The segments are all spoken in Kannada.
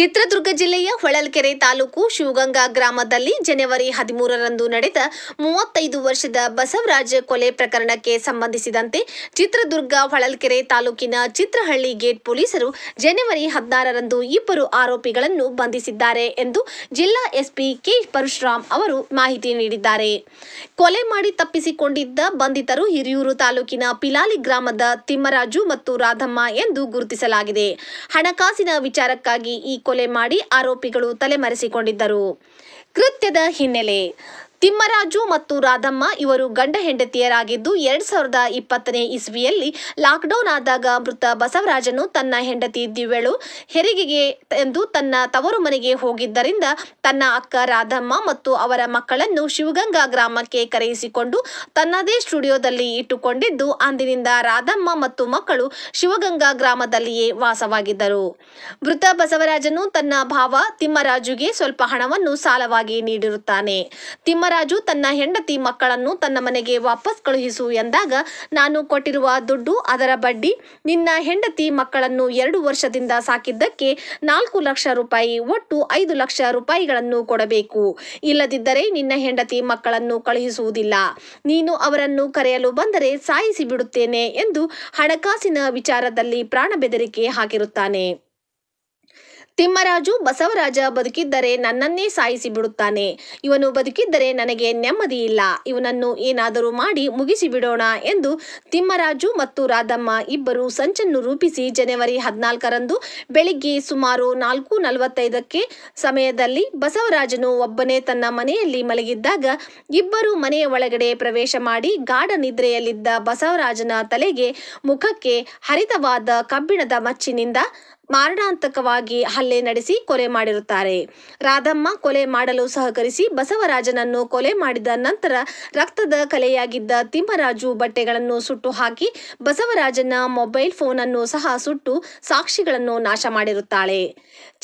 ಚಿತ್ರದುರ್ಗ ಜಿಲ್ಲೆಯ ಹೊಳಲ್ಕೆರೆ ತಾಲೂಕು ಶಿವಗಂಗಾ ಗ್ರಾಮದಲ್ಲಿ ಜನವರಿ ಹದಿಮೂರರಂದು ನಡೆದ ಮೂವತ್ತೈದು ವರ್ಷದ ಬಸವರಾಜ ಕೊಲೆ ಪ್ರಕರಣಕ್ಕೆ ಸಂಬಂಧಿಸಿದಂತೆ ಚಿತ್ರದುರ್ಗ ಹೊಳಲ್ಕೆರೆ ತಾಲೂಕಿನ ಚಿತ್ರಹಳ್ಳಿ ಗೇಟ್ ಪೊಲೀಸರು ಜನವರಿ ಹದಿನಾರರಂದು ಇಬ್ಬರು ಆರೋಪಿಗಳನ್ನು ಬಂಧಿಸಿದ್ದಾರೆ ಎಂದು ಜಿಲ್ಲಾ ಎಸ್ಪಿ ಕೆ ಪರಶುರಾಮ್ ಅವರು ಮಾಹಿತಿ ನೀಡಿದ್ದಾರೆ ಕೊಲೆ ಮಾಡಿ ತಪ್ಪಿಸಿಕೊಂಡಿದ್ದ ಬಂಧಿತರು ಹಿರಿಯೂರು ತಾಲೂಕಿನ ಪಿಲಾಲಿ ಗ್ರಾಮದ ತಿಮ್ಮರಾಜು ಮತ್ತು ರಾಧಮ್ಮ ಎಂದು ಗುರುತಿಸಲಾಗಿದೆ ಹಣಕಾಸಿನ ವಿಚಾರಕ್ಕಾಗಿ ಈ ಕೊಲೆ ಮಾಡಿ ಆರೋಪಿಗಳು ತಲೆಮರೆಸಿಕೊಂಡಿದ್ದರು ಕೃತ್ಯದ ಹಿನ್ನೆಲೆ ತಿಮ್ಮರಾಜು ಮತ್ತು ರಾಧಮ್ಮ ಇವರು ಗಂಡ ಹೆಂಡತಿಯರಾಗಿದ್ದು ಎರಡ್ ಸಾವಿರದ ಇಪ್ಪತ್ತನೇ ಇಸ್ವಿಯಲ್ಲಿ ಲಾಕ್ಡೌನ್ ಆದಾಗ ಮೃತ ಬಸವರಾಜನು ತನ್ನ ಹೆಂಡತಿ ದಿವ್ಯಳು ಹೆರಿಗೆಗೆ ಎಂದು ತನ್ನ ತವರು ಮನೆಗೆ ಹೋಗಿದ್ದರಿಂದ ತನ್ನ ಅಕ್ಕ ರಾಧಮ್ಮ ಮತ್ತು ಅವರ ಮಕ್ಕಳನ್ನು ಶಿವಗಂಗಾ ಗ್ರಾಮಕ್ಕೆ ಕರೆಯಿಸಿಕೊಂಡು ತನ್ನದೇ ಸ್ಟುಡಿಯೋದಲ್ಲಿ ಇಟ್ಟುಕೊಂಡಿದ್ದು ಅಂದಿನಿಂದ ರಾಧಮ್ಮ ಮತ್ತು ಮಕ್ಕಳು ಶಿವಗಂಗಾ ಗ್ರಾಮದಲ್ಲಿಯೇ ವಾಸವಾಗಿದ್ದರು ಮೃತ ಬಸವರಾಜನು ತನ್ನ ಭಾವ ತಿಮ್ಮರಾಜುಗೆ ಸ್ವಲ್ಪ ಹಣವನ್ನು ಸಾಲವಾಗಿ ನೀಡಿರುತ್ತಾನೆ ತಿಮ್ಮ ರಾಜು ತನ್ನ ಹೆಂಡತಿ ಮಕ್ಕಳನ್ನು ತನ್ನ ಮನೆಗೆ ವಾಪಸ್ ಕಳುಹಿಸು ಎಂದಾಗ ನಾನು ಕೊಟ್ಟಿರುವ ದುಡ್ಡು ಅದರ ಬಡ್ಡಿ ನಿನ್ನ ಹೆಂಡತಿ ಮಕ್ಕಳನ್ನು ಎರಡು ವರ್ಷದಿಂದ ಸಾಕಿದ್ದಕ್ಕೆ ನಾಲ್ಕು ಲಕ್ಷ ರೂಪಾಯಿ ಒಟ್ಟು ಐದು ಲಕ್ಷ ರೂಪಾಯಿಗಳನ್ನು ಕೊಡಬೇಕು ಇಲ್ಲದಿದ್ದರೆ ನಿನ್ನ ಹೆಂಡತಿ ಮಕ್ಕಳನ್ನು ಕಳುಹಿಸುವುದಿಲ್ಲ ನೀನು ಅವರನ್ನು ಕರೆಯಲು ಬಂದರೆ ಸಾಯಿಸಿ ಬಿಡುತ್ತೇನೆ ಎಂದು ಹಣಕಾಸಿನ ವಿಚಾರದಲ್ಲಿ ಪ್ರಾಣ ಬೆದರಿಕೆ ಹಾಕಿರುತ್ತಾನೆ ತಿಮ್ಮರಾಜು ಬಸವರಾಜ ಬದುಕಿದ್ದರೆ ನನ್ನನ್ನೇ ಸಾಯಿಸಿ ಬಿಡುತ್ತಾನೆ ಇವನು ಬದುಕಿದ್ದರೆ ನನಗೆ ನೆಮ್ಮದಿ ಇಲ್ಲ ಇವನನ್ನು ಏನಾದರೂ ಮಾಡಿ ಮುಗಿಸಿ ಬಿಡೋಣ ಎಂದು ತಿಮ್ಮರಾಜು ಮತ್ತು ರಾಧಮ್ಮ ಇಬ್ಬರು ಸಂಚನ್ನು ರೂಪಿಸಿ ಜನವರಿ ಹದಿನಾಲ್ಕರಂದು ಬೆಳಿಗ್ಗೆ ಸುಮಾರು ನಾಲ್ಕು ನಲವತ್ತೈದಕ್ಕೆ ಸಮಯದಲ್ಲಿ ಬಸವರಾಜನು ಒಬ್ಬನೇ ತನ್ನ ಮನೆಯಲ್ಲಿ ಮಲಗಿದ್ದಾಗ ಇಬ್ಬರು ಮನೆಯ ಒಳಗಡೆ ಪ್ರವೇಶ ಮಾಡಿ ಗಾಢ ನಿದ್ರೆಯಲ್ಲಿದ್ದ ಬಸವರಾಜನ ತಲೆಗೆ ಮುಖಕ್ಕೆ ಹರಿತವಾದ ಕಬ್ಬಿಣದ ಮಚ್ಚಿನಿಂದ ಮಾರಣಾಂತಕವಾಗಿ ಹಲ್ಲೆ ನಡೆಸಿ ಕೊಲೆ ಮಾಡಿರುತ್ತಾರೆ ರಾಧಮ್ಮ ಕೊಲೆ ಮಾಡಲು ಸಹಕರಿಸಿ ಬಸವರಾಜನನ್ನು ಕೊಲೆ ಮಾಡಿದ ನಂತರ ರಕ್ತದ ಕಲೆಯಾಗಿದ್ದ ತಿಮ್ಮರಾಜು ಬಟ್ಟೆಗಳನ್ನು ಸುಟ್ಟು ಹಾಕಿ ಬಸವರಾಜನ ಮೊಬೈಲ್ ಫೋನ್ ಅನ್ನು ಸಹ ಸುಟ್ಟು ಸಾಕ್ಷಿಗಳನ್ನು ನಾಶ ಮಾಡಿರುತ್ತಾಳೆ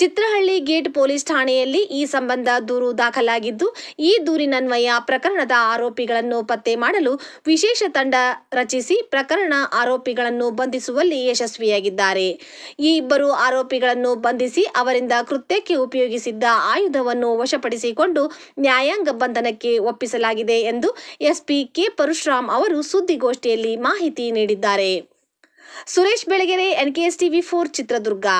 ಚಿತ್ರಹಳ್ಳಿ ಗೇಟ್ ಪೊಲೀಸ್ ಠಾಣೆಯಲ್ಲಿ ಈ ಸಂಬಂಧ ದೂರು ದಾಖಲಾಗಿದ್ದು ಈ ದೂರಿನನ್ವಯ ಪ್ರಕರಣದ ಆರೋಪಿಗಳನ್ನು ಪತ್ತೆ ಮಾಡಲು ವಿಶೇಷ ತಂಡ ರಚಿಸಿ ಪ್ರಕರಣ ಆರೋಪಿಗಳನ್ನು ಬಂಧಿಸುವಲ್ಲಿ ಯಶಸ್ವಿಯಾಗಿದ್ದಾರೆ ಈ ಇಬ್ಬರು ಆರೋಪಿಗಳನ್ನು ಬಂಧಿಸಿ ಅವರಿಂದ ಕೃತ್ಯಕ್ಕೆ ಉಪಯೋಗಿಸಿದ್ದ ಆಯುಧವನ್ನು ವಶಪಡಿಸಿಕೊಂಡು ನ್ಯಾಯಾಂಗ ಬಂಧನಕ್ಕೆ ಒಪ್ಪಿಸಲಾಗಿದೆ ಎಂದು ಎಸ್ಪಿ ಕೆ ಪರಶುರಾಮ್ ಅವರು ಸುದ್ದಿಗೋಷ್ಠಿಯಲ್ಲಿ ಮಾಹಿತಿ ನೀಡಿದ್ದಾರೆ Suresh Belagere NKS TV four Chitradurga